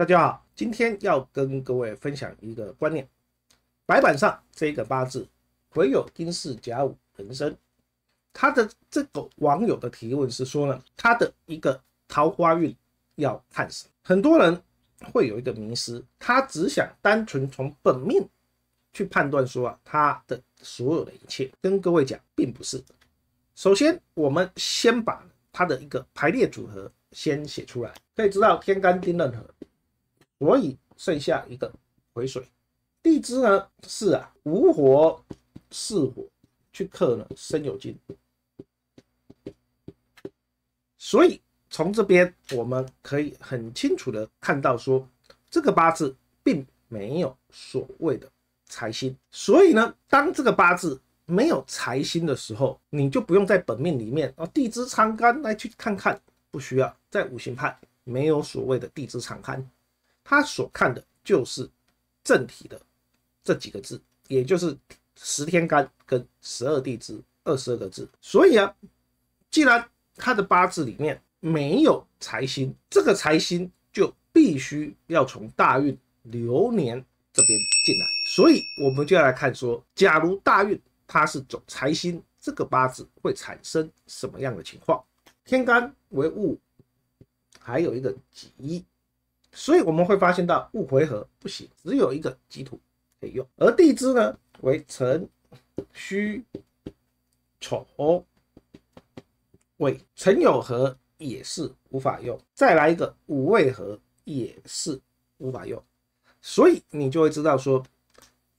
大家好，今天要跟各位分享一个观念。白板上这一个八字，癸酉丁巳甲午壬申。他的这个网友的提问是说呢，他的一个桃花运要看什么？很多人会有一个迷失，他只想单纯从本命去判断说啊，他的所有的一切。跟各位讲，并不是。首先，我们先把它的一个排列组合先写出来，可以知道天干丁任何。所以剩下一个癸水，地支呢是啊，无火，巳火去克呢，申酉金。所以从这边我们可以很清楚的看到，说这个八字并没有所谓的财星。所以呢，当这个八字没有财星的时候，你就不用在本命里面啊，地支长干来去看看，不需要在五行派没有所谓的地支长干。他所看的就是正体的这几个字，也就是十天干跟十二地支二十二个字。所以啊，既然他的八字里面没有财星，这个财星就必须要从大运流年这边进来。所以我们就要来看说，假如大运它是走财星，这个八字会产生什么样的情况？天干为戊，还有一个己。所以我们会发现到戊回合不行，只有一个己土可以用，而地支呢为辰、戌、丑、未，辰酉合也是无法用，再来一个午未合也是无法用。所以你就会知道说，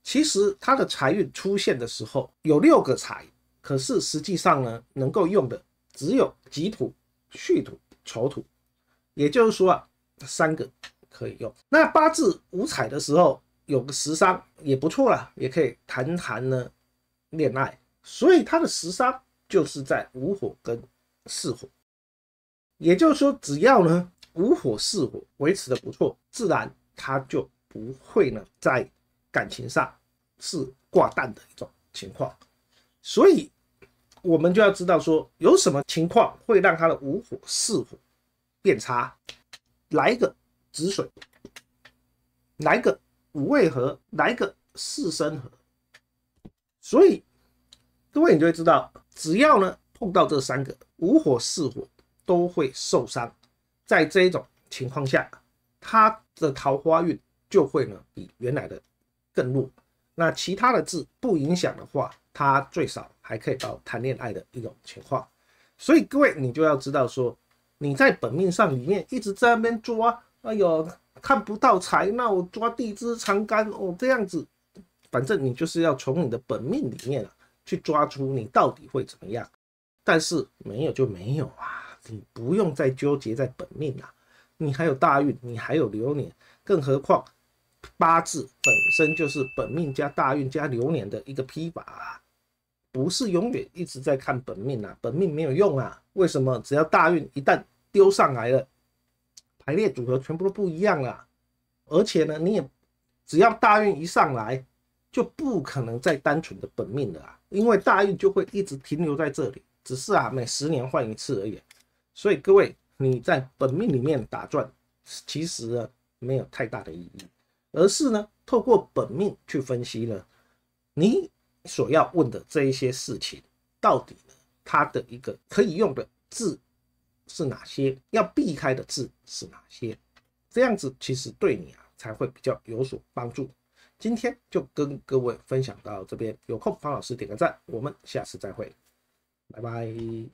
其实他的财运出现的时候有六个财，可是实际上呢能够用的只有己土、戌土、丑土，也就是说啊。三个可以用。那八字五彩的时候有个食伤也不错了，也可以谈谈呢恋爱。所以它的食伤就是在五火跟四火，也就是说只要呢五火四火维持的不错，自然它就不会呢在感情上是挂蛋的一种情况。所以我们就要知道说有什么情况会让它的五火四火变差。来一个止水，来个五味合，来个四生合，所以各位你就会知道，只要呢碰到这三个无火、四火都会受伤，在这种情况下，他的桃花运就会呢比原来的更弱。那其他的字不影响的话，他最少还可以到谈恋爱的一种情况。所以各位你就要知道说。你在本命上里面一直在那边抓，哎呦，看不到财，那我抓地支长干，哦，这样子，反正你就是要从你的本命里面啊去抓出你到底会怎么样。但是没有就没有啊，你不用再纠结在本命了，你还有大运，你还有流年，更何况八字本身就是本命加大运加流年的一个批法，不是永远一直在看本命啊，本命没有用啊，为什么？只要大运一旦。丢上来了，排列组合全部都不一样了，而且呢，你也只要大运一上来，就不可能再单纯的本命了啊，因为大运就会一直停留在这里，只是啊每十年换一次而已。所以各位你在本命里面打转，其实呢没有太大的意义，而是呢透过本命去分析了你所要问的这一些事情，到底它的一个可以用的字。是哪些要避开的字是哪些？这样子其实对你啊才会比较有所帮助。今天就跟各位分享到这边，有空帮老师点个赞，我们下次再会，拜拜。